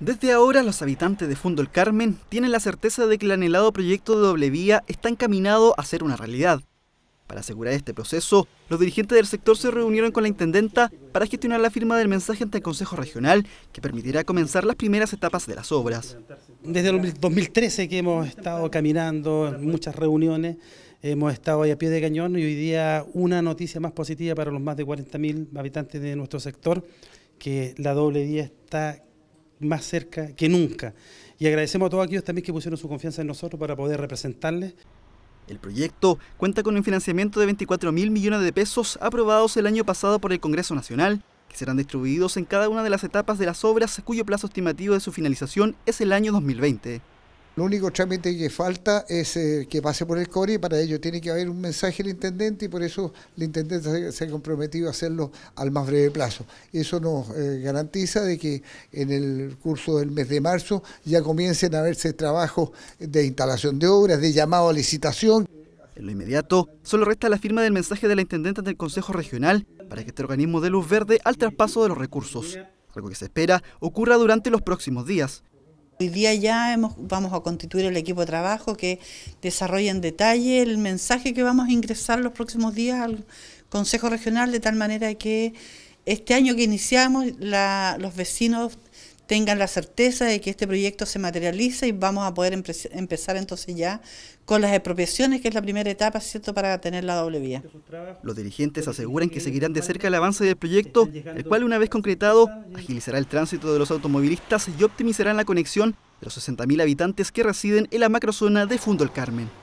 Desde ahora los habitantes de Fundo el Carmen tienen la certeza de que el anhelado proyecto de doble vía está encaminado a ser una realidad. Para asegurar este proceso, los dirigentes del sector se reunieron con la intendenta para gestionar la firma del mensaje ante el Consejo Regional que permitirá comenzar las primeras etapas de las obras. Desde el 2013 que hemos estado caminando en muchas reuniones, hemos estado ahí a pie de cañón y hoy día una noticia más positiva para los más de 40.000 habitantes de nuestro sector, que la doble vía está más cerca que nunca. Y agradecemos a todos aquellos también que pusieron su confianza en nosotros para poder representarles. El proyecto cuenta con un financiamiento de 24 mil millones de pesos aprobados el año pasado por el Congreso Nacional, que serán distribuidos en cada una de las etapas de las obras cuyo plazo estimativo de su finalización es el año 2020. Lo único trámite que falta es eh, que pase por el Cori, y para ello tiene que haber un mensaje del intendente y por eso la intendente se, ha comprometido a hacerlo al más breve plazo. Eso nos eh, garantiza de que en el curso del mes de marzo ya comiencen a verse trabajos de instalación de obras, de llamado a licitación. En lo inmediato, solo resta la firma del mensaje de la intendente del Consejo Regional para que este organismo dé luz verde al traspaso de los recursos, algo que se espera ocurra durante los próximos días. Hoy día ya hemos, vamos a constituir el equipo de trabajo que desarrolla en detalle el mensaje que vamos a ingresar los próximos días al Consejo Regional, de tal manera que este año que iniciamos los vecinos tengan la certeza de que este proyecto se materializa y vamos a poder empezar entonces ya con las expropiaciones, que es la primera etapa, ¿cierto?, para tener la doble vía. Los dirigentes aseguran que seguirán de cerca el avance del proyecto, el cual una vez concretado agilizará el tránsito de los automovilistas y optimizarán la conexión de los 60.000 habitantes que residen en la macrozona de Fundo el Carmen.